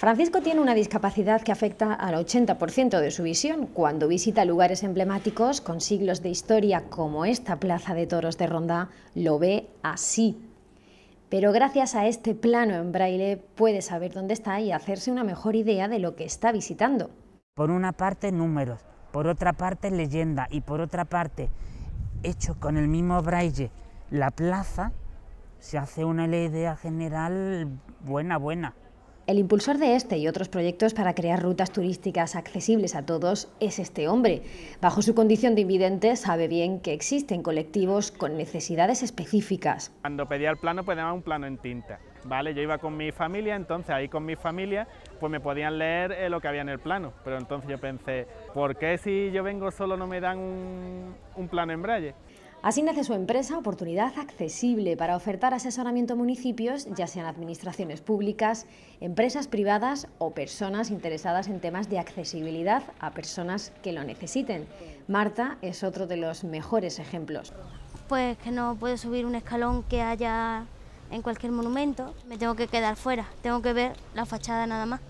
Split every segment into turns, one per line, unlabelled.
Francisco tiene una discapacidad que afecta al 80% de su visión. Cuando visita lugares emblemáticos con siglos de historia como esta Plaza de Toros de Ronda, lo ve así. Pero gracias a este plano en braille puede saber dónde está y hacerse una mejor idea de lo que está visitando. Por una parte números, por otra parte leyenda y por otra parte, hecho con el mismo braille, la plaza, se hace una idea general buena, buena. El impulsor de este y otros proyectos para crear rutas turísticas accesibles a todos es este hombre. Bajo su condición de invidente sabe bien que existen colectivos con necesidades específicas.
Cuando pedía el plano, pues un plano en tinta. ¿vale? Yo iba con mi familia, entonces ahí con mi familia pues me podían leer eh, lo que había en el plano. Pero entonces yo pensé, ¿por qué si yo vengo solo no me dan un, un plano en braille?
Así nace su empresa, oportunidad accesible para ofertar asesoramiento a municipios, ya sean administraciones públicas, empresas privadas o personas interesadas en temas de accesibilidad a personas que lo necesiten. Marta es otro de los mejores ejemplos. Pues
que no puedo subir un escalón que haya en cualquier monumento, me tengo que quedar fuera, tengo que ver la fachada nada más.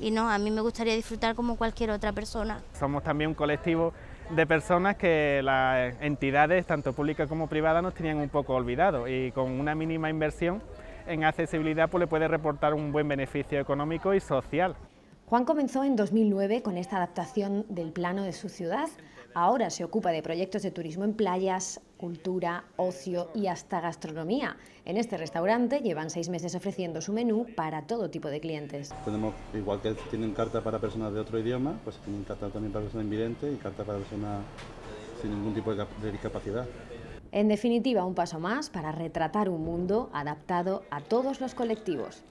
Y no, a mí me gustaría disfrutar como cualquier otra persona. Somos también un colectivo de personas que las entidades, tanto públicas como privadas, nos tenían un poco olvidado y con una mínima inversión en accesibilidad pues, le puede reportar un buen beneficio económico y social.
Juan comenzó en 2009 con esta adaptación del plano de su ciudad. Ahora se ocupa de proyectos de turismo en playas, cultura, ocio y hasta gastronomía. En este restaurante llevan seis meses ofreciendo su menú para todo tipo de clientes.
igual que tienen carta para personas de otro idioma, pues tienen carta también para personas invidentes y carta para personas sin ningún tipo de discapacidad.
En definitiva, un paso más para retratar un mundo adaptado a todos los colectivos.